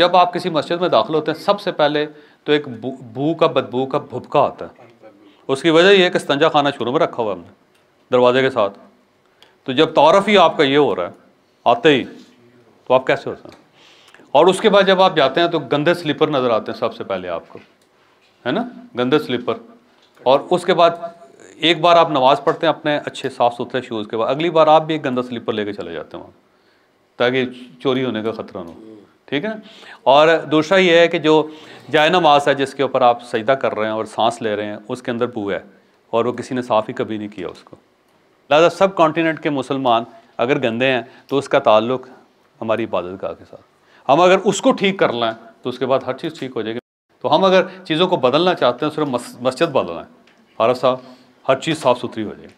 जब आप किसी मस्जिद में दाखिल होते हैं सबसे पहले तो एक बू का बदबू का भुपका आता है उसकी वजह यह है कि स्तंजा खाना शुरू में रखा हुआ हमने दरवाजे के साथ तो जब तारफ़ ही आपका ये हो रहा है आते ही तो आप कैसे होते हैं और उसके बाद जब आप जाते हैं तो गंदे स्लीपर नज़र आते हैं सबसे पहले आपको है ना गंदे स्लीपर और उसके बाद एक बार आप नमाज़ पढ़ते हैं अपने अच्छे साफ़ सुथरे शूज़ के बाद अगली बार आप भी एक गंदा स्लीपर लेके चले जाते हैं वहाँ ताकि चोरी होने का ख़तरा ना हो ठीक है और दूसरा ये है कि जो जायनमाज है जिसके ऊपर आप सजदा कर रहे हैं और सांस ले रहे हैं उसके अंदर बू है और वो किसी ने साफ़ ही कभी नहीं किया उसको लिहाजा सब कॉन्टीनेंट के मुसलमान अगर गंदे हैं तो उसका ताल्लुक हमारी इबादत गाह के साथ हम अगर उसको ठीक कर लें तो उसके बाद हर चीज़ ठीक हो जाएगी तो हम अगर चीज़ों को बदलना चाहते हैं सिर्फ मस्जिद बदलना है फारफ साहब हर चीज़ साफ़ सुथरी हो जाएगी